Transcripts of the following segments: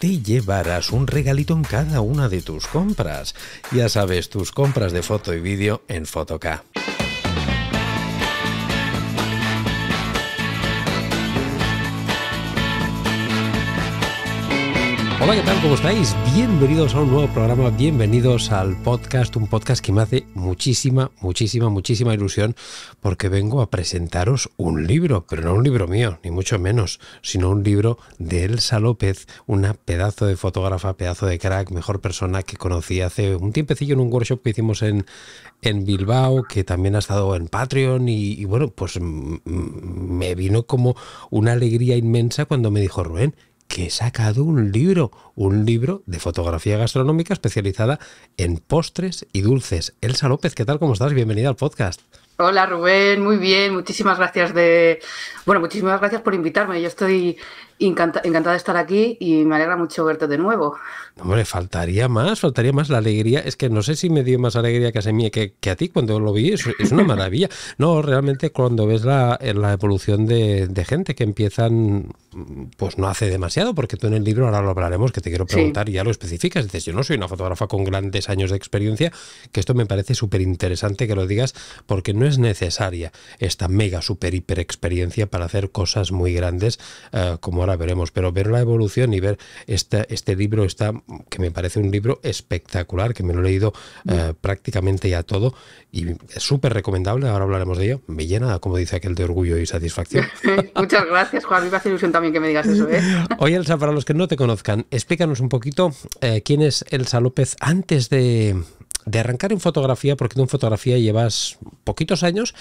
te llevarás un regalito en cada una de tus compras. Ya sabes, tus compras de foto y vídeo en Fotok. Hola, ¿qué tal? ¿Cómo estáis? Bienvenidos a un nuevo programa, bienvenidos al podcast, un podcast que me hace muchísima, muchísima, muchísima ilusión porque vengo a presentaros un libro, pero no un libro mío, ni mucho menos, sino un libro de Elsa López, una pedazo de fotógrafa, pedazo de crack, mejor persona que conocí hace un tiempecillo en un workshop que hicimos en, en Bilbao, que también ha estado en Patreon y, bueno, pues me vino como una alegría inmensa cuando me dijo Rubén, que he sacado un libro, un libro de fotografía gastronómica especializada en postres y dulces. Elsa López, ¿qué tal? ¿Cómo estás? Bienvenida al podcast. Hola Rubén, muy bien, muchísimas gracias de bueno, muchísimas gracias por invitarme. Yo estoy encantada de estar aquí y me alegra mucho verte de nuevo. Hombre, faltaría más, faltaría más la alegría. Es que no sé si me dio más alegría que a, mí, que, a ti cuando lo vi. Es, una maravilla. No, realmente cuando ves la, evolución de, gente que empiezan, pues no hace demasiado, porque tú en el libro ahora lo hablaremos, que te quiero preguntar y ya lo especificas. Dices, yo no soy una fotógrafa con grandes años de experiencia, que esto me parece súper interesante que lo digas, porque no es necesaria esta mega, súper, hiper experiencia para hacer cosas muy grandes eh, como ahora veremos, pero ver la evolución y ver este, este libro, está, que me parece un libro espectacular, que me lo he leído eh, mm. prácticamente ya todo y es súper recomendable, ahora hablaremos de ello, me llena, como dice aquel de orgullo y satisfacción. Muchas gracias, Juan, me hace ilusión también que me digas eso. ¿eh? Oye, Elsa, para los que no te conozcan, explícanos un poquito eh, quién es Elsa López antes de de arrancar en fotografía, porque tú en fotografía llevas poquitos años,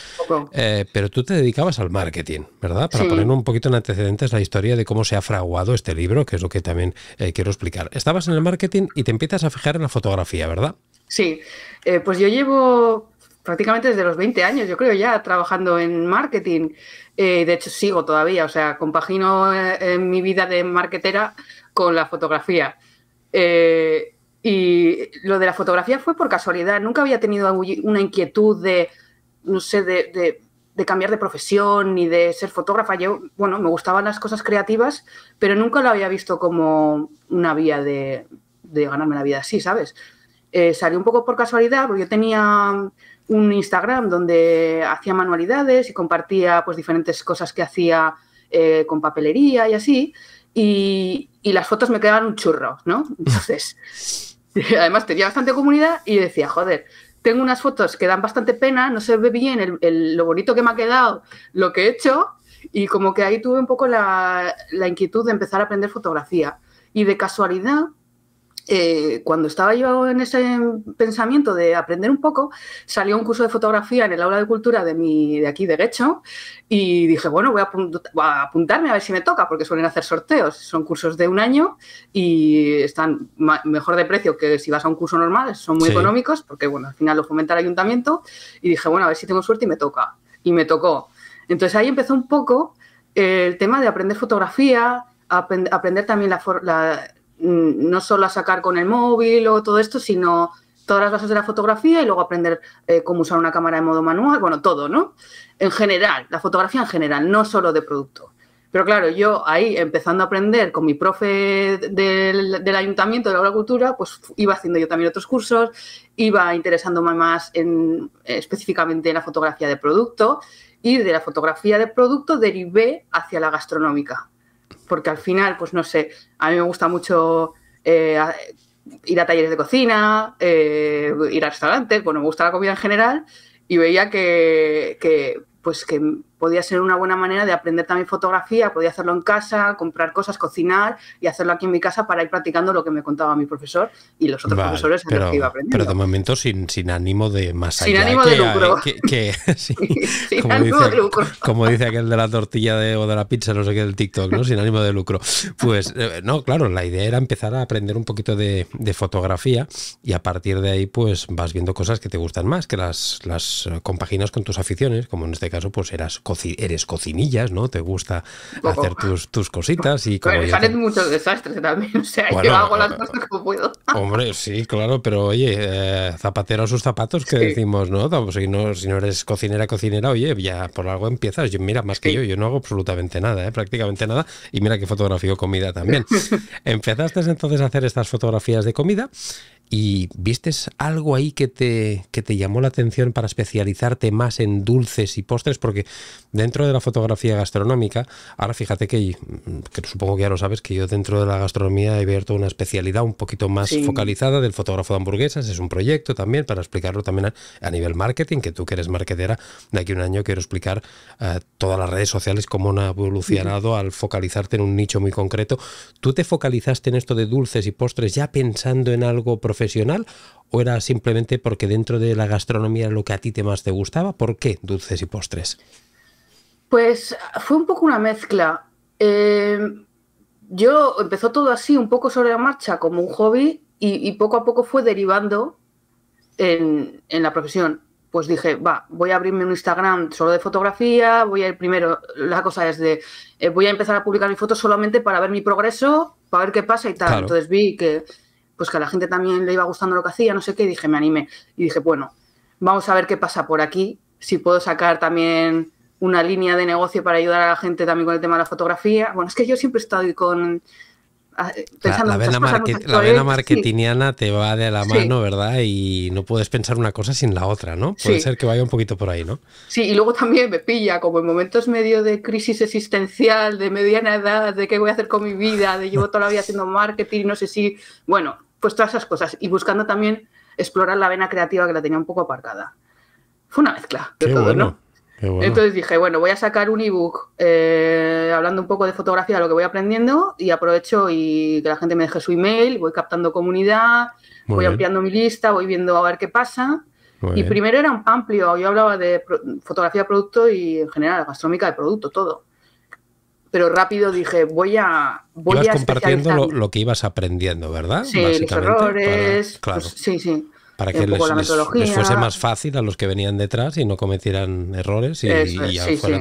eh, pero tú te dedicabas al marketing, ¿verdad? Para poner un poquito en antecedentes la historia de cómo se ha fraguado este libro, que es lo que también eh, quiero explicar. Estabas en el marketing y te empiezas a fijar en la fotografía, ¿verdad? Sí, eh, pues yo llevo prácticamente desde los 20 años, yo creo ya, trabajando en marketing. de hecho, sigo todavía, o sea, compagino mi vida de marketera con la fotografía. y lo de la fotografía fue por casualidad, nunca había tenido una inquietud de, no sé, de, cambiar de profesión ni de ser fotógrafa. Yo, bueno, me gustaban las cosas creativas, pero nunca lo había visto como una vía de, ganarme la vida así, ¿sabes? Eh, salió un poco por casualidad, porque yo tenía un Instagram donde hacía manualidades y compartía pues diferentes cosas que hacía eh, con papelería y así, y, y las fotos me quedaban un churro, ¿no? Entonces, además tenía bastante comunidad y decía, joder, tengo unas fotos que dan bastante pena, no se ve bien lo bonito que me ha quedado, lo que he hecho, y como que ahí tuve un poco la inquietud de empezar a aprender fotografía. Y de casualidad eh, cuando estaba yo en ese pensamiento de aprender un poco, salió un curso de fotografía en el aula de cultura de, mi, de aquí de Guecho y dije, bueno, voy a, apuntarme a ver si me toca, porque suelen hacer sorteos. Son cursos de un año y están mejor de precio que si vas a un curso normal, son muy económicos, porque bueno, al final lo fomenta el ayuntamiento y dije, bueno, a ver si tengo suerte y me toca. Y me tocó. Entonces ahí empezó un poco el tema de aprender fotografía, aprender también la, Mm, no solo a sacar con el móvil o todo esto, sino todas las bases de la fotografía y luego aprender eh, cómo usar una cámara de modo manual, bueno, todo, ¿no? En general, la fotografía en general, no solo de producto. Pero claro, yo ahí empezando a aprender con mi profe del, Ayuntamiento de la cultura, pues iba haciendo yo también otros cursos, iba interesándome más en, eh, específicamente en la fotografía de producto y de la fotografía de producto derivé hacia la gastronómica porque al final, pues no sé, a mí me gusta mucho eh, ir a talleres de cocina, eh, ir a restaurantes, bueno, me gusta la comida en general y veía que, que pues que podía ser una buena manera de aprender también fotografía, podía hacerlo en casa, comprar cosas, cocinar y hacerlo aquí en mi casa para ir practicando lo que me contaba mi profesor y los otros profesores pero, que iba aprendiendo. Pero de momento sin, sin ánimo de más Sin ánimo de lucro. como dice, de lucro. aquel de la tortilla de, o de la pizza, no sé qué, del TikTok, ¿no? Sin ánimo de lucro. Pues eh, no, claro, la idea era empezar a aprender un poquito de, fotografía y a partir de ahí pues vas viendo cosas que te gustan más, que las, las eh, compaginas con tus aficiones, como en este caso pues eras eres cocinillas, ¿no? Te gusta hacer tus, cositas y como... muchos desastres también, o sea, yo hago las eh, cosas como puedo. Hombre, sí, claro, pero oye, eh, zapatero a sus zapatos que decimos, ¿no? Si ¿no? Si eres cocinera, cocinera, oye, ya por algo empiezas. mira, más que yo, yo no hago absolutamente nada, ¿eh? prácticamente nada. Y mira que fotografío comida también. Empezaste entonces a hacer estas fotografías de comida ¿Y vistes algo ahí que te, que te llamó la atención para especializarte más en dulces y postres? Porque dentro de la fotografía gastronómica, ahora fíjate que, supongo que ya lo sabes, que yo dentro de la gastronomía he abierto una especialidad un poquito más focalizada del fotógrafo de hamburguesas. Es un proyecto también para explicarlo también a, nivel marketing, que tú que eres marketera, de aquí un año quiero explicar eh, todas las redes sociales cómo han evolucionado al focalizarte en un nicho muy concreto. ¿Tú te focalizaste en esto de dulces y postres ya pensando en algo profesional? profesional o era simplemente porque dentro de la gastronomía era lo que a ti te más te gustaba? ¿Por qué dulces y postres? Pues fue un poco una mezcla. Em, yo empezó todo así, un poco sobre la marcha, como un hobby, y, poco a poco fue derivando en, la profesión. Pues dije, va, voy a abrirme un Instagram solo de fotografía, voy a ir primero, la cosa es de, eh, voy a empezar a publicar mis fotos solamente para ver mi progreso, para ver qué pasa y tal. Entonces vi que pues que a la gente también le iba gustando lo que hacía, no sé qué, y dije, me animé. Y dije, bueno, vamos a ver qué pasa por aquí, si puedo sacar también una línea de negocio para ayudar a la gente también con el tema de la fotografía. Bueno, es que yo siempre he estado con... Ah, pensando la, la, vena la vena marketingiana te va de la mano, ¿verdad? Y no puedes pensar una cosa sin la otra, ¿no? Puede ser que vaya un poquito por ahí, ¿no? Sí, y luego también me pilla como en momentos medio de crisis existencial, de mediana edad, de qué voy a hacer con mi vida, de llevo toda la vida haciendo marketing, no sé si, bueno, pues todas esas cosas y buscando también explorar la vena creativa que la tenía un poco aparcada. Fue una mezcla de todo, ¿no? Entonces dije, bueno, voy a sacar un ebook eh, hablando un poco de fotografía, lo que voy aprendiendo, y aprovecho y que la gente me deje su email, voy captando comunidad, voy ampliando mi lista, voy viendo a ver qué pasa. y primero era un amplio, yo hablaba de fotografía de producto y en general gastronómica de producto, todo pero rápido dije, voy a... Voy compartiendo lo, que ibas aprendiendo, ¿verdad? Sí, los errores, claro, pues, sí, sí. Para que les, fuese más fácil a los que venían detrás y no cometieran errores y, fuera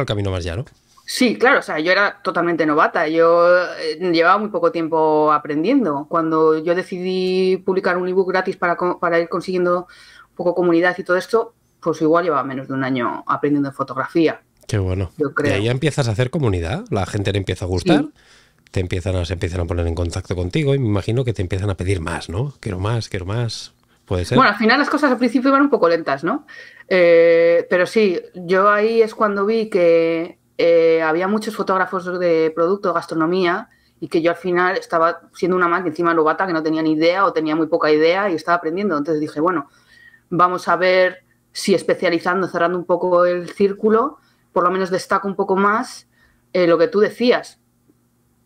el camino más llano. Sí, claro, o sea, yo era totalmente novata, yo eh, llevaba muy poco tiempo aprendiendo. Cuando yo decidí publicar un ebook gratis para, ir consiguiendo un poco comunidad y todo esto, pues igual llevaba menos de un año aprendiendo fotografía. Qué bueno. Y ahí empiezas a hacer comunidad, la gente le empieza a gustar. Te empiezan a, se empiezan a poner en contacto contigo y me imagino que te empiezan a pedir más, ¿no? Quiero más, quiero más. Puede ser. Bueno, al final las cosas al principio iban un poco lentas, ¿no? Eh, pero sí, yo ahí es cuando vi que eh, había muchos fotógrafos de producto, gastronomía, y que yo al final estaba siendo una madre, encima novata que no tenía ni idea o tenía muy poca idea y estaba aprendiendo. Entonces dije, bueno, vamos a ver si especializando, cerrando un poco el círculo, por lo menos destaco un poco más eh, lo que tú decías.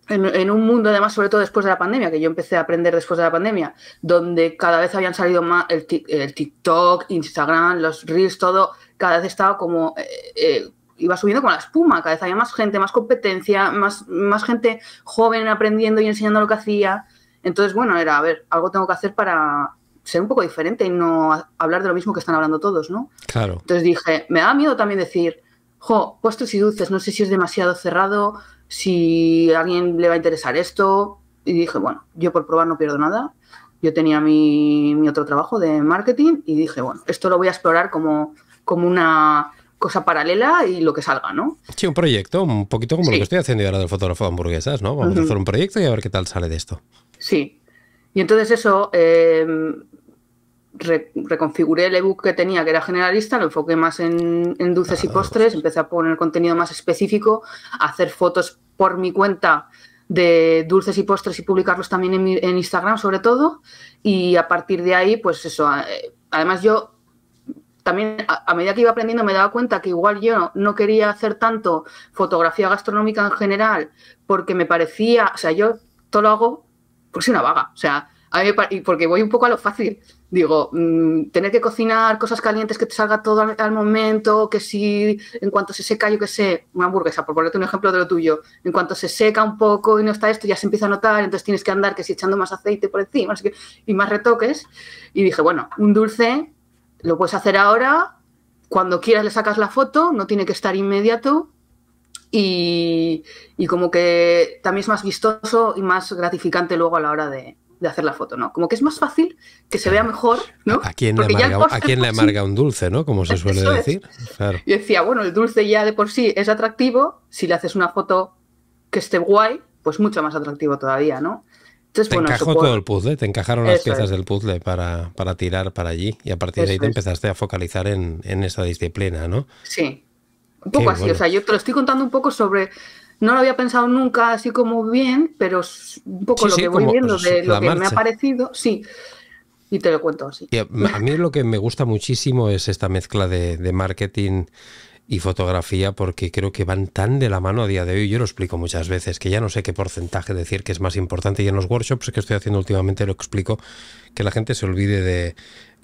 En, un mundo, además, sobre todo después de la pandemia, que yo empecé a aprender después de la pandemia, donde cada vez habían salido más el, TikTok, Instagram, los Reels, todo, cada vez estaba como. Eh, eh, iba subiendo con la espuma, cada vez había más gente, más competencia, más, más gente joven aprendiendo y enseñando lo que hacía. Entonces, bueno, era, a ver, algo tengo que hacer para ser un poco diferente y no hablar de lo mismo que están hablando todos, ¿no? Claro. Entonces dije, me da miedo también decir, jo, Puestos y dulces, no sé si es demasiado cerrado, si a alguien le va a interesar esto. Y dije, bueno, yo por probar no pierdo nada. Yo tenía mi, otro trabajo de marketing y dije, bueno, esto lo voy a explorar como, como una cosa paralela y lo que salga, ¿no? Sí, un proyecto, un poquito como lo que estoy haciendo ahora del fotógrafo de hamburguesas, ¿no? Vamos a hacer un proyecto y a ver qué tal sale de esto. Sí. Y entonces eso, eh, reconfiguré el ebook que tenía, que era generalista, lo enfoqué más en, dulces y ah, postres, empecé a poner contenido más específico, a hacer fotos por mi cuenta de dulces y postres y publicarlos también en, Instagram sobre todo y a partir de ahí pues eso además yo también a, medida que iba aprendiendo me daba cuenta que igual yo no quería hacer tanto fotografía gastronómica en general porque me parecía, o sea, yo todo lo hago pues si una vaga, o sea, a mí porque voy un poco a lo fácil. Digo, mm, tener que cocinar cosas calientes que te salga todo al, momento, que si en cuanto se seca, yo que sé, una hamburguesa, por ponerte un ejemplo de lo tuyo, en cuanto se seca un poco y no está esto, ya se empieza a notar, entonces tienes que andar que si echando más aceite por encima y más retoques. Y dije, bueno, un dulce lo puedes hacer ahora, cuando quieras le sacas la foto, no tiene que estar inmediato, y, como que también es más vistoso y más gratificante luego a la hora de, de hacer la foto, ¿no? Como que es más fácil que se vea mejor, ¿no? ¿A quién, le amarga, amarga, un dulce, ¿no? Como se suele decir. Yo decía, bueno, el dulce ya de por sí es atractivo, si le haces una foto que esté guay, pues mucho más atractivo todavía, ¿no? Entonces, te bueno, encajó todo el puzzle, te encajaron las piezas del puzzle para, para, tirar para allí y a partir de ahí te empezaste a focalizar en, en esa disciplina, ¿no? Sí, un poco así, o sea, yo te lo estoy contando un poco sobre no lo había pensado nunca así como bien, pero un poco lo que voy viendo de lo que me ha parecido, sí. Y te lo cuento así. a, mí lo que me gusta muchísimo es esta mezcla de marketing y fotografía porque creo que van tan de la mano a día de hoy. Yo lo explico muchas veces, que ya no sé qué porcentaje decir que es más importante. Y en los workshops que estoy haciendo últimamente lo explico, que la gente se olvide de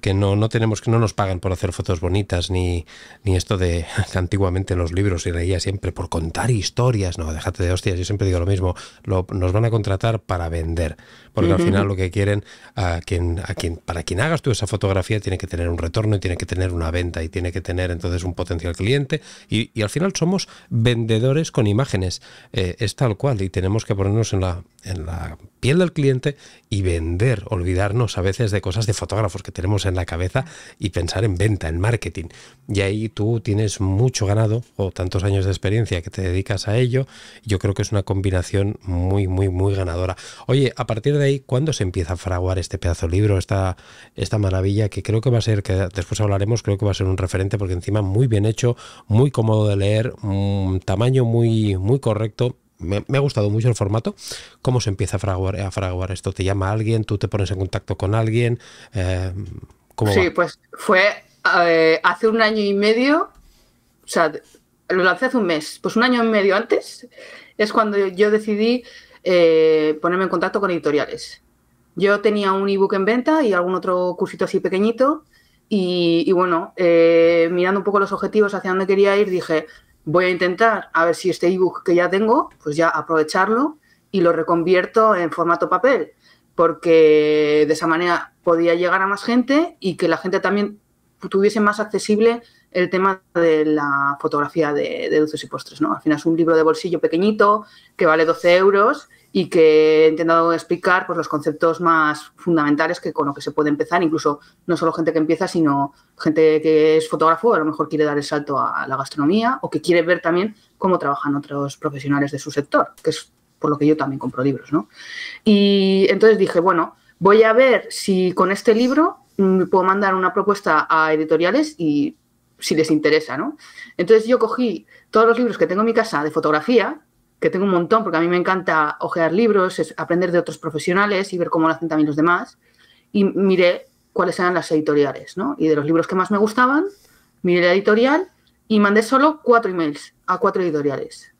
que no, no tenemos, que no nos pagan por hacer fotos bonitas, ni, ni esto de que antiguamente en los libros se leía siempre por contar historias. No, déjate de hostias, yo siempre digo lo mismo, lo, nos van a contratar para vender porque al final lo que quieren, a quien, a quien, para quien hagas tú esa fotografía, tiene que tener un retorno y tiene que tener una venta y tiene que tener entonces un potencial cliente. Y, al final somos vendedores con imágenes. Eh, es tal cual y tenemos que ponernos en la, en la piel del cliente y vender, olvidarnos a veces de cosas de fotógrafos que tenemos en la cabeza y pensar en venta, en marketing. Y ahí tú tienes mucho ganado o tantos años de experiencia que te dedicas a ello. Yo creo que es una combinación muy, muy, muy ganadora. Oye, a partir de cuando ¿cuándo se empieza a fraguar este pedazo de libro, esta, esta maravilla que creo que va a ser, que después hablaremos, creo que va a ser un referente porque encima muy bien hecho, muy cómodo de leer, un mm, tamaño muy, muy correcto me, ha gustado mucho el formato. ¿Cómo se empieza a fraguar, a fraguar esto? ¿Te llama alguien? ¿Tú te pones en contacto con alguien? Eh, sí, pues fue eh, hace un año y medio, o sea, lo lancé hace un mes, pues un año y medio antes es cuando yo decidí eh, ponerme en contacto con editoriales. Yo tenía un ebook en venta y algún otro cursito así pequeñito y, bueno, eh, mirando un poco los objetivos hacia dónde quería ir, dije, voy a intentar a ver si este ebook que ya tengo, pues ya aprovecharlo y lo reconvierto en formato papel, porque de esa manera podía llegar a más gente y que la gente también tuviese más accesible el tema de la fotografía de, de, dulces y postres, ¿no? Al final es un libro de bolsillo pequeñito que vale 12 euros y que he intentado explicar pues, los conceptos más fundamentales que con lo que se puede empezar, incluso no solo gente que empieza, sino gente que es fotógrafo, a lo mejor quiere dar el salto a la gastronomía o que quiere ver también cómo trabajan otros profesionales de su sector, que es por lo que yo también compro libros. ¿no? Y entonces dije, bueno, voy a ver si con este libro mm, puedo mandar una propuesta a editoriales y si les interesa, ¿no? Entonces yo cogí todos los libros que tengo en mi casa de fotografía que tengo un montón, porque a mí me encanta ojear libros, aprender de otros profesionales y ver cómo lo hacen también los demás. Y miré cuáles eran las editoriales, ¿no? Y de los libros que más me gustaban, miré la editorial y mandé solo cuatro emails a cuatro editoriales.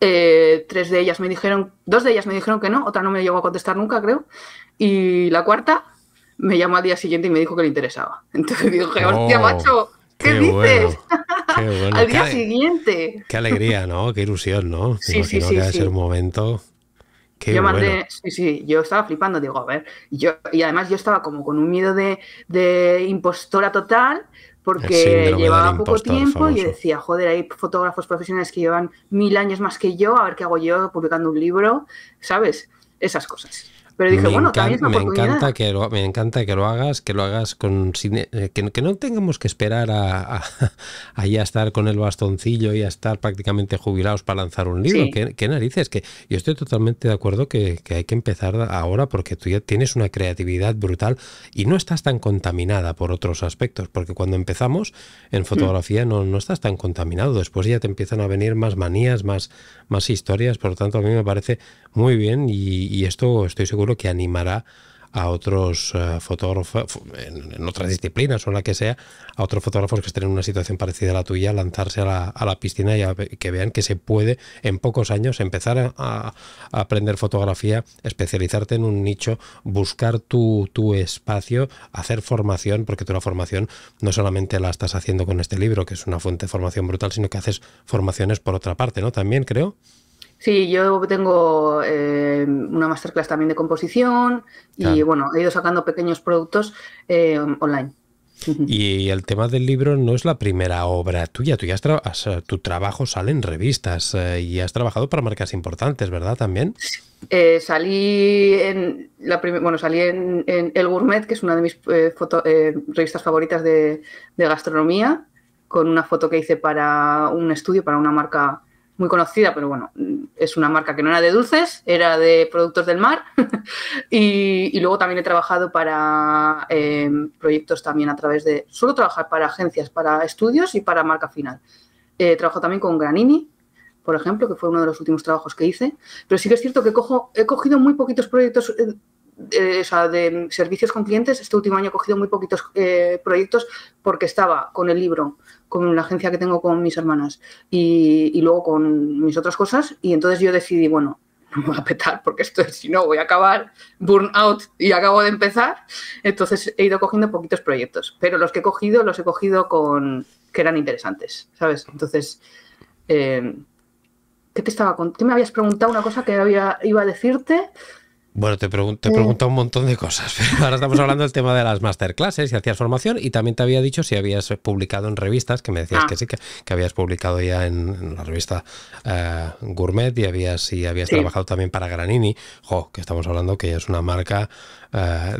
Eh, tres de ellas me dijeron, dos de ellas me dijeron que no, otra no me llegó a contestar nunca, creo. Y la cuarta me llamó al día siguiente y me dijo que le interesaba. Entonces dije, hostia, oh. macho, ¿Qué, dices? Al día siguiente. Qué alegría, ¿no? Qué ilusión, ¿no? Sí, sí, sí, que va ser un momento. yo sí, sí, yo estaba flipando, digo, a ver, yo, y además yo estaba como con un miedo de, impostora total, porque llevaba poco tiempo y decía, joder, hay fotógrafos profesionales que llevan mil años más que yo, a ver qué hago yo publicando un libro, ¿sabes? Esas cosas. Pero dije, me bueno, encanta, me Encanta que lo, me encanta que lo hagas, que lo hagas con eh, que, no tengamos que esperar a, a, ya estar con el bastoncillo y a estar prácticamente jubilados para lanzar un libro. ¿Qué, narices? Que yo estoy totalmente de acuerdo que, hay que empezar ahora porque tú ya tienes una creatividad brutal y no estás tan contaminada por otros aspectos. Porque cuando empezamos en mm. fotografía no, estás tan contaminado. Después ya te empiezan a venir más manías, más, más historias. Por lo tanto, a mí me parece muy bien y esto estoy seguro que animará a otros eh, fotógrafos en, otras disciplinas o la que sea, a otros fotógrafos que estén en una situación parecida a la tuya, lanzarse a la, a la piscina y a, que vean que se puede en pocos años empezar a, aprender fotografía, especializarte en un nicho, buscar tu, tu, espacio, hacer formación, porque tú la formación no solamente la estás haciendo con este libro, que es una fuente de formación brutal, sino que haces formaciones por otra parte, ¿no? También creo. Sí, yo tengo eh, una masterclass también de composición y bueno, he ido sacando pequeños productos eh, online. Y el tema del libro no es la primera obra tuya. Tú tu trabajo sale en revistas eh, y has trabajado para marcas importantes, ¿verdad? También. salí en la bueno, salí en, El Gourmet, que es una de mis revistas favoritas de, gastronomía, con una foto que hice para un estudio, para una marca muy conocida, pero bueno, es una marca que no era de dulces, era de productos del mar. y, luego también he trabajado para em, proyectos también a través de, solo trabajar para agencias, para estudios y para marca final. Eh, trabajo también con Granini, por ejemplo, que fue uno de los últimos trabajos que hice. Pero sí que es cierto que cojo, he cogido muy poquitos proyectos eh, eh, de servicios con clientes, este último año he cogido muy poquitos eh, proyectos porque estaba con el libro, con la agencia que tengo con mis hermanas y, luego con mis otras cosas. Y entonces yo decidí, bueno, no me voy a petar porque esto, si no, voy a acabar burnout y acabo de empezar. Entonces he ido cogiendo poquitos proyectos, pero los que he cogido los he cogido con que eran interesantes, ¿sabes? Entonces, eh, ¿qué te estaba con... ¿Qué me habías preguntado una cosa que había, iba a decirte? Bueno, te, pregun te pregunto un montón de cosas. Pero ahora estamos hablando del tema de las masterclasses y hacías formación y también te había dicho si habías publicado en revistas, que me decías ah. que sí, que, habías publicado ya en, la revista eh, Gourmet y habías, y habías trabajado también para Granini. que estamos hablando que es una marca eh,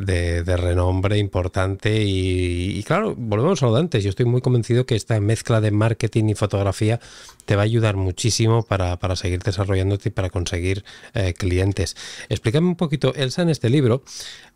de, renombre importante. Y, claro, volvemos a lo de antes. Yo estoy muy convencido que esta mezcla de marketing y fotografía te va a ayudar muchísimo para, seguir desarrollándote y para conseguir eh, clientes. Explícame un poquito, Elsa, en este libro,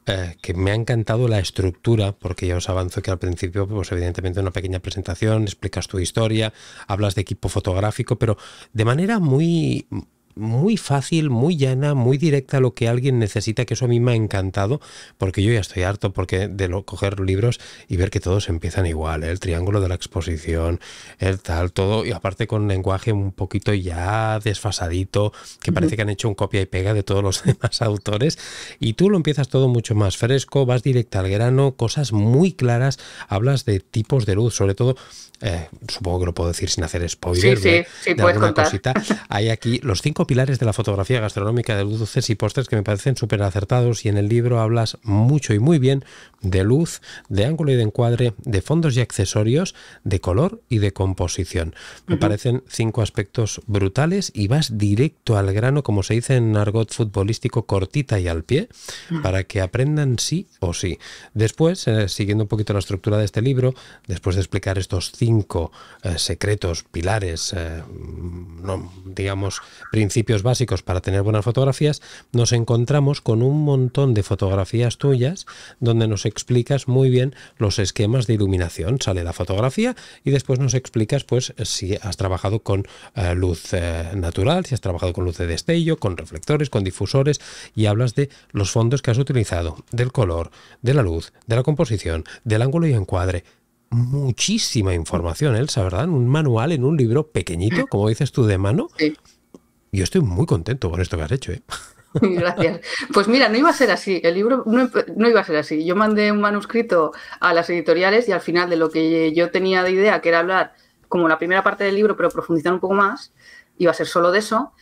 eh, que me ha encantado la estructura, porque ya os avanzo que al principio, pues evidentemente una pequeña presentación, explicas tu historia, hablas de equipo fotográfico, pero de manera muy muy fácil, muy llana, muy directa lo que alguien necesita, que eso a mí me ha encantado, porque yo ya estoy harto porque de lo, coger libros y ver que todos empiezan igual, ¿eh? el triángulo de la exposición, el tal, todo, y aparte con lenguaje un poquito ya desfasadito, que parece que han hecho un copia y pega de todos los demás autores, y tú lo empiezas todo mucho más fresco, vas directa al grano, cosas muy claras, hablas de tipos de luz, sobre todo, eh, supongo que lo puedo decir sin hacer spoiler, sí, sí, hay aquí los cinco pilares de la fotografía gastronómica de luces y postres que me parecen súper acertados y en el libro hablas mucho y muy bien de luz, de ángulo y de encuadre, de fondos y accesorios, de color y de composición. Me parecen cinco aspectos brutales y vas directo al grano, como se dice en argot futbolístico, cortita y al pie, mm. para que aprendan sí o sí. Después, eh, siguiendo un poquito la estructura de este libro, después de explicar estos cinco eh, secretos, pilares, eh, mm, no, digamos, principales, principios básicos para tener buenas fotografías, nos encontramos con un montón de fotografías tuyas donde nos explicas muy bien los esquemas de iluminación. Sale la fotografía y después nos explicas pues si has trabajado con eh, luz eh, natural, si has trabajado con luz de destello, con reflectores, con difusores y hablas de los fondos que has utilizado, del color, de la luz, de la composición, del ángulo y encuadre muchísima información, Elsa, ¿eh? ¿verdad? Un manual en un libro pequeñito, como dices tú, de mano. Yo estoy muy contento con esto que has hecho, ¿eh? Gracias. Pues mira, no iba a ser así. El libro no, iba a ser así. Yo mandé un manuscrito a las editoriales y al final de lo que yo tenía de idea, que era hablar como la primera parte del libro, pero profundizar un poco más, iba a ser solo de eso.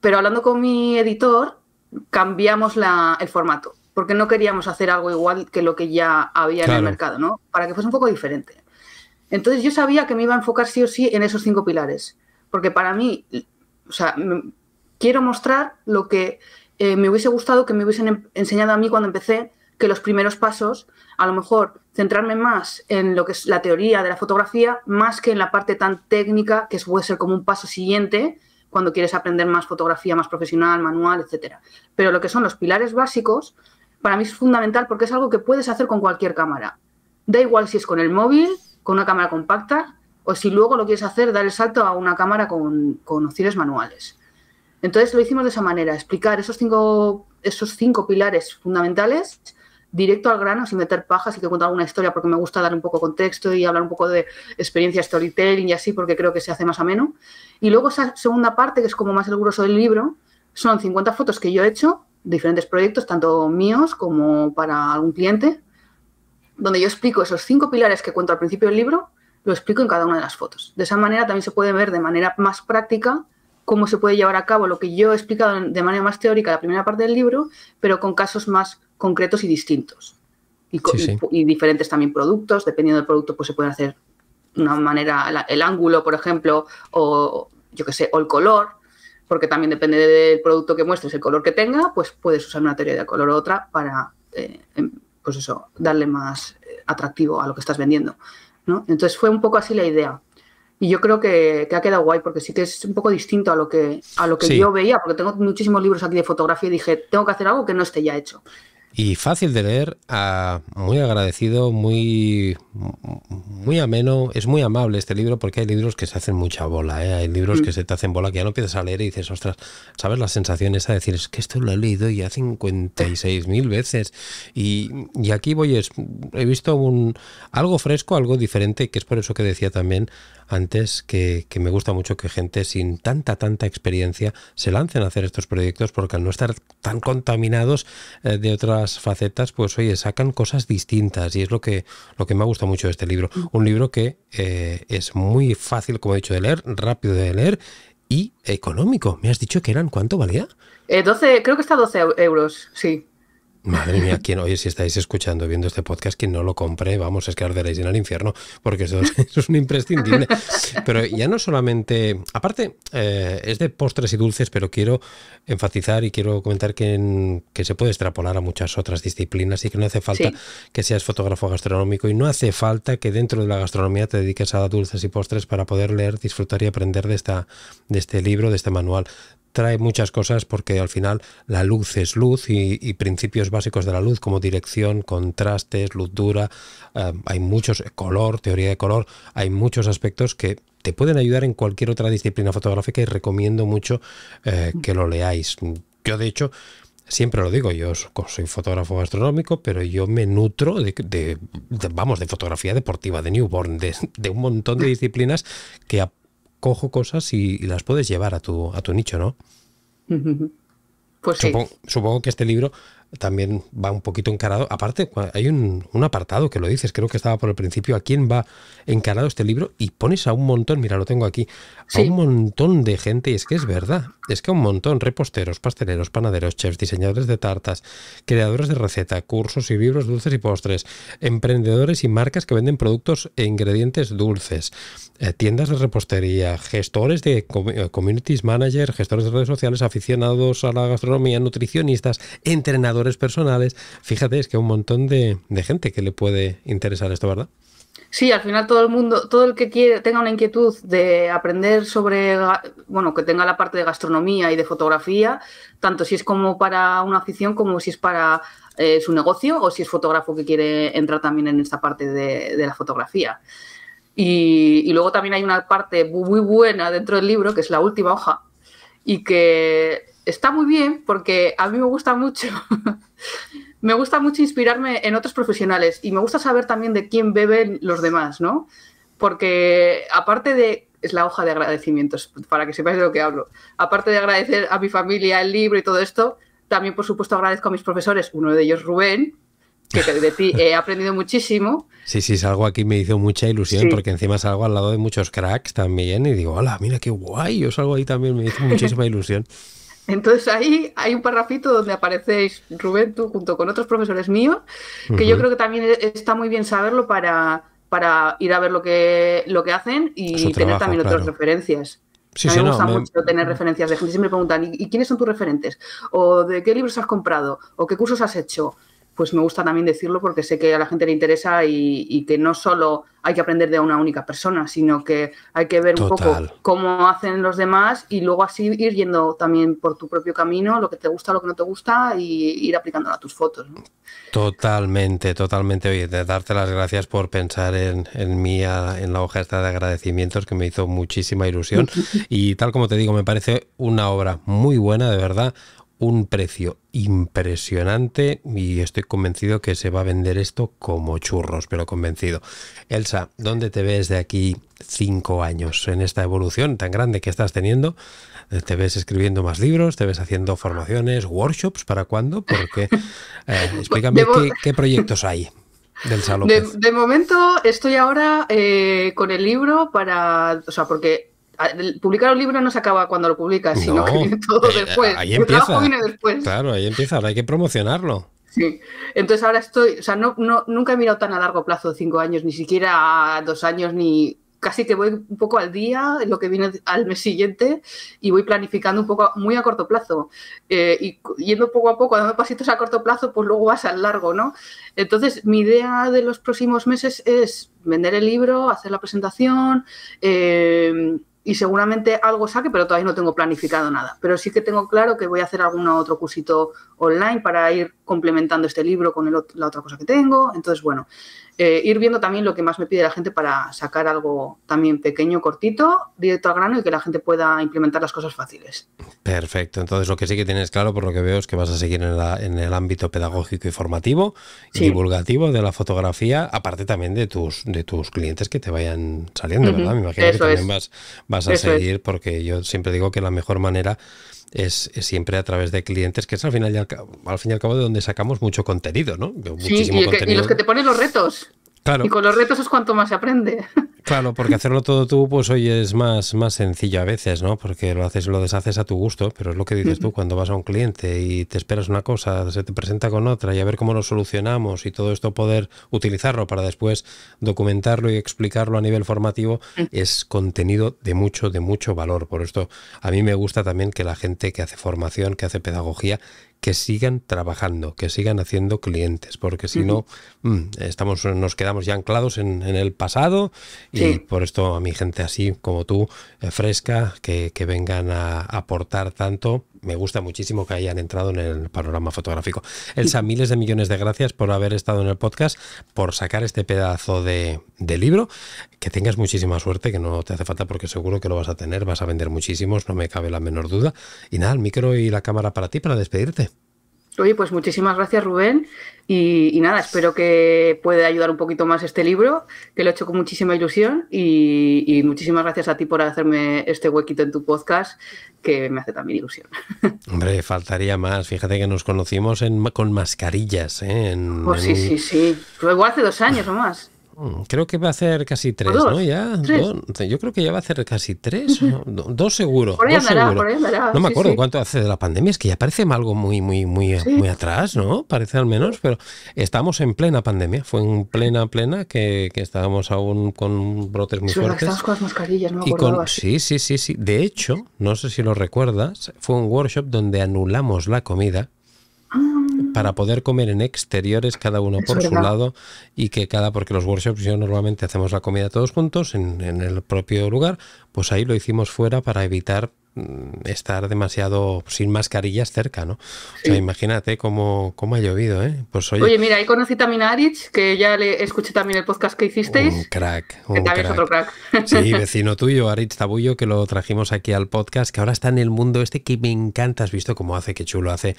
Pero hablando con mi editor, cambiamos el formato, porque no queríamos hacer algo igual que lo que ya había en el mercado, ¿no? Para que fuese un poco diferente. Entonces yo sabía que me iba a enfocar sí o sí en esos cinco pilares, porque para mí o sea, quiero mostrar lo que eh, me hubiese gustado que me hubiesen em, enseñado a mí cuando empecé, que los primeros pasos, a lo mejor centrarme más en lo que es la teoría de la fotografía, más que en la parte tan técnica que puede ser como un paso siguiente cuando quieres aprender más fotografía, más profesional, manual, etcétera. Pero lo que son los pilares básicos, para mí es fundamental porque es algo que puedes hacer con cualquier cámara. Da igual si es con el móvil, con una cámara compacta, o si luego lo quieres hacer, dar el salto a una cámara con, con manuales. Entonces lo hicimos de esa manera, explicar esos cinco, esos cinco pilares fundamentales directo al grano sin meter pajas y que cuento alguna historia porque me gusta dar un poco contexto y hablar un poco de experiencia storytelling y así porque creo que se hace más ameno. Y luego esa segunda parte, que es como más el grueso del libro, son 50 fotos que yo he hecho, diferentes proyectos, tanto míos como para algún cliente, donde yo explico esos cinco pilares que cuento al principio del libro lo explico en cada una de las fotos. De esa manera también se puede ver de manera más práctica cómo se puede llevar a cabo lo que yo he explicado de manera más teórica en la primera parte del libro, pero con casos más concretos y distintos. Y, diferentes también productos, dependiendo del producto, pues se puede hacer una manera, el ángulo, por ejemplo, o yo qué sé, o el color, porque también depende del producto que muestres, el color que tenga, pues puedes usar una teoría de color u otra para, eh, em, pues eso, darle más eh, atractivo a lo que estás vendiendo. Entonces fue un poco así la idea. Y yo creo que, ha quedado guay, porque sí que es un poco distinto a lo que, a lo que yo veía, porque tengo muchísimos libros aquí de fotografía y dije, tengo que hacer algo que no esté ya hecho y fácil de leer, ah, muy agradecido, muy, muy ameno, es muy amable este libro porque hay libros que se hacen mucha bola, ¿eh? hay libros mm. que se te hacen bola que ya no empiezas a leer y dices, ostras, ¿sabes la sensación esa de decir, es que esto lo he leído ya 56.000 veces y, aquí voy, he visto un, algo fresco, algo diferente, que es por eso que decía también antes que, me gusta mucho que gente sin tanta, tanta experiencia se lancen a hacer estos proyectos porque al no estar tan contaminados eh, de otra facetas, pues oye, sacan cosas distintas y es lo que, lo que me ha gustado mucho de este libro. Un libro que eh, es muy fácil, como he dicho, de leer, rápido de leer y económico. Me has dicho que eran, ¿cuánto valía? Eh, creo que está 12 euros, sí. Madre mía, quien oye, si estáis escuchando, viendo este podcast, quien no lo compre, vamos, es que arderéis en el infierno, porque eso, es un imprescindible. Pero ya no solamente, aparte, eh, es de postres y dulces, pero quiero enfatizar y quiero comentar que, que se puede extrapolar a muchas otras disciplinas y que no hace falta que seas fotógrafo gastronómico y no hace falta que dentro de la gastronomía te dediques a dulces y postres para poder leer, disfrutar y aprender de, esta, de este libro, de este manual trae muchas cosas porque al final la luz es luz y, principios básicos de la luz como dirección, contrastes, luz dura, eh, hay muchos, eh, color, teoría de color, hay muchos aspectos que te pueden ayudar en cualquier otra disciplina fotográfica y recomiendo mucho eh, que lo leáis. Yo de hecho siempre lo digo, yo soy fotógrafo astronómico pero yo me nutro de, vamos, de fotografía deportiva, de newborn, de, de, un montón de disciplinas que cojo cosas y, las puedes llevar a tu, a tu nicho, ¿no? Pues sí. supongo, que este libro también va un poquito encarado. Aparte, hay un, apartado que lo dices, creo que estaba por el principio, a quién va encarado este libro y pones a un montón, mira, lo tengo aquí, a un montón de gente, y es que es verdad, es que a un montón, reposteros, pasteleros, panaderos, chefs, diseñadores de tartas, creadores de receta, cursos y libros dulces y postres, emprendedores y marcas que venden productos e ingredientes dulces, eh, tiendas de repostería, gestores de eh, communities managers, gestores de redes sociales, aficionados a la gastronomía, nutricionistas, entrenadores, personales. Fíjate, es que hay un montón de, gente que le puede interesar esto, ¿verdad? Sí, al final todo el mundo, todo el que quiere, tenga una inquietud de aprender sobre, bueno, que tenga la parte de gastronomía y de fotografía, tanto si es como para una afición como si es para eh, su negocio o si es fotógrafo que quiere entrar también en esta parte de, la fotografía. y, luego también hay una parte muy buena dentro del libro, que es la última hoja, y que está muy bien porque a mí me gusta mucho. me gusta mucho inspirarme en otros profesionales y me gusta saber también de quién beben los demás, ¿no? Porque aparte de es la hoja de agradecimientos, para que sepáis de lo que hablo. Aparte de agradecer a mi familia el libro y todo esto, también por supuesto agradezco a mis profesores, uno de ellos Rubén, que de ti he aprendido muchísimo. Sí, sí, salgo aquí me hizo mucha ilusión porque encima salgo al lado de muchos cracks también y digo, hola, mira qué guay, yo salgo ahí también, me hizo muchísima ilusión. Entonces ahí hay un parrafito donde aparecéis, Rubén, tú, junto con otros profesores míos, que yo creo que también e-, está muy bien saberlo para, ir a ver lo que, hacen y tener también otras referencias. a mí me gusta mucho tener referencias de gente. Siempre me preguntan, ¿y quiénes son tus referentes? ¿O de qué libros has comprado? ¿O qué cursos has hecho? pues me gusta también decirlo porque sé que a la gente le interesa y, que no solo hay que aprender de una única persona, sino que hay que ver un poco cómo hacen los demás y luego así ir yendo también por tu propio camino, lo que te gusta, lo que no te gusta y ir aplicándolo a tus fotos. Totalmente, totalmente. Oye, de darte las gracias por pensar en, mí, en la hoja esta de agradecimientos que me hizo muchísima ilusión. y tal como te digo, me parece una obra muy buena, de verdad un precio impresionante y estoy convencido que se va a vender esto como churros, pero convencido. Elsa, ¿dónde te ves de aquí cinco años en esta evolución tan grande que estás teniendo? ¿Te ves escribiendo más libros? ¿Te ves haciendo formaciones, workshops? ¿Para cuándo? Porque eh, explícame qué, proyectos hay. del salón de, momento estoy ahora eh, con el libro para, o sea, porque Publicar un libro no se acaba cuando lo publicas, sino que viene eh, todo eh, después. Ahí viene después. Claro, ahí empieza, ahora hay que promocionarlo. Sí, entonces ahora estoy, o sea, no, no, nunca he mirado tan a largo plazo, cinco años, ni siquiera dos años, ni casi que voy un poco al día, lo que viene al mes siguiente, y voy planificando un poco muy a corto plazo. Eh, y yendo poco a poco, dando pasitos a corto plazo, pues luego vas al largo, ¿no? Entonces, mi idea de los próximos meses es vender el libro, hacer la presentación, eh, y seguramente algo saque, pero todavía no tengo planificado nada. Pero sí que tengo claro que voy a hacer algún otro cursito online para ir complementando este libro con la otra cosa que tengo. Entonces, bueno, eh, ir viendo también lo que más me pide la gente para sacar algo también pequeño, cortito, directo al grano y que la gente pueda implementar las cosas fáciles. Perfecto. Entonces, lo que sí que tienes claro, por lo que veo, es que vas a seguir en, la, en el ámbito pedagógico y formativo y divulgativo de la fotografía, aparte también de tus, de tus clientes que te vayan saliendo, ¿verdad? Me imagino que también vas, a seguir, porque yo siempre digo que la mejor manera es, siempre a través de clientes, que es al, final al, fin y al cabo de donde sacamos mucho contenido, ¿no? y, los que te ponen los retos. Y con los retos es cuanto más se aprende. Claro, porque hacerlo todo tú, pues hoy es más, más sencillo a veces, ¿no? Porque lo haces, lo deshaces a tu gusto, pero es lo que dices tú, cuando vas a un cliente y te esperas una cosa, se te presenta con otra y a ver cómo lo solucionamos y todo esto poder utilizarlo para después documentarlo y explicarlo a nivel formativo, mm. es contenido de mucho, de mucho valor. Por esto a mí me gusta también que la gente que hace formación, que hace pedagogía, que sigan trabajando, que sigan haciendo clientes, porque si no, mm, estamos, nos quedamos ya anclados en, el pasado y por esto a mi gente así como tú, eh, fresca, que, que vengan a aportar tanto me gusta muchísimo que hayan entrado en el panorama fotográfico. Elsa, miles de millones de gracias por haber estado en el podcast, por sacar este pedazo de, libro. Que tengas muchísima suerte, que no te hace falta porque seguro que lo vas a tener, vas a vender muchísimos, no me cabe la menor duda. Y nada, el micro y la cámara para ti, para despedirte. Oye, pues muchísimas gracias Rubén y, nada, espero que pueda ayudar un poquito más este libro, que lo he hecho con muchísima ilusión y, muchísimas gracias a ti por hacerme este huequito en tu podcast que me hace también ilusión. Hombre, faltaría más. Fíjate que nos conocimos en, con mascarillas. ¿eh? pues sí, sí, sí. hace dos años o más. Mm, creo que va a hacer casi tres, ¿no? Ya, yo creo que ya va a hacer casi tres, dos seguro. Por ahí Por ahí no me acuerdo cuánto hace de la pandemia, es que ya parece algo muy, muy, muy, eh, muy atrás, ¿no? Parece al menos, pero estamos en plena pandemia, fue en plena, plena, que, estábamos aún con brotes muy fuertes. con mascarillas, no me y sí, sí, sí, sí. De hecho, no sé si lo recuerdas, fue un workshop donde anulamos la comida. Ah para poder comer en exteriores cada uno por su lado y que cada, porque los workshops yo normalmente hacemos la comida todos juntos en, en el propio lugar, pues ahí lo hicimos fuera para evitar Mm, estar demasiado sin mascarillas cerca, ¿no? O sea, imagínate cómo, cómo, ha llovido, ¿eh? Pues oye... mira, ahí conocí también a Arich, que ya le escuché también el podcast que hicisteis. Un crack, un crack. Sí, vecino tuyo, Aritz Tabullo, que lo trajimos aquí al podcast, que ahora está en el mundo este que me encanta. Has visto cómo hace, qué chulo hace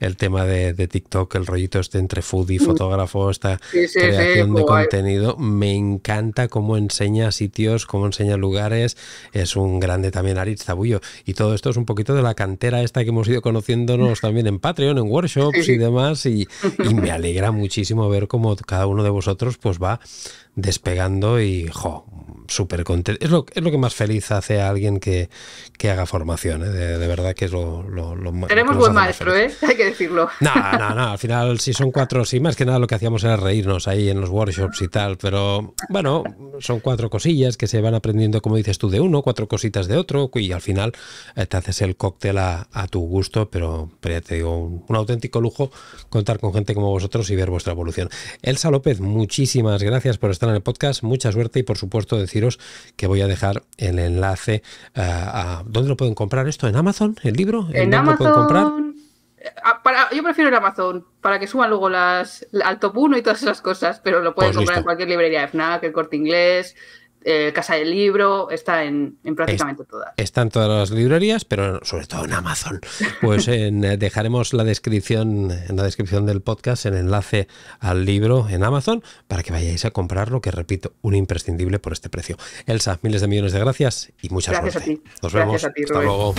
el tema de, TikTok, el rollito este entre food y mm. fotógrafo, esta creación de contenido. Me encanta cómo enseña sitios, cómo enseña lugares. Es un grande también Aritz Tabullo. Y todo esto es un poquito de la cantera esta que hemos ido conociéndonos también en Patreon, en workshops y demás. Y, me alegra muchísimo ver cómo cada uno de vosotros pues va despegando y jo, súper contento. Es lo, es lo que más feliz hace a alguien que, haga formación, ¿eh? de, verdad que es lo, más... Tenemos buen maestro, ¿eh? hay que decirlo. No, no, no, al final si son cuatro, sí, más que nada lo que hacíamos era reírnos ahí en los workshops y tal, pero bueno, son cuatro cosillas que se van aprendiendo, como dices tú, de uno, cuatro cositas de otro, y al final eh, te haces el cóctel a, tu gusto, pero, te digo, un, auténtico lujo contar con gente como vosotros y ver vuestra evolución. Elsa López, muchísimas gracias por estar en el podcast, mucha suerte y por supuesto deciros que voy a dejar el enlace eh, a... ¿Dónde lo pueden comprar esto? ¿En Amazon? ¿El libro? En, Amazon. Eh, para, yo prefiero en Amazon para que suban luego las al top 1 y todas esas cosas, pero lo pueden pues comprar en cualquier librería de FNAC, el corte inglés, eh, casa del Libro, está en, prácticamente todas. Está en todas las librerías, pero sobre todo en Amazon. Pues eh, dejaremos la descripción, en la descripción del podcast el enlace al libro en Amazon para que vayáis a comprarlo, que repito, un imprescindible por este precio. Elsa, miles de millones de gracias y muchas gracias. A ti. Nos vemos. Hasta luego.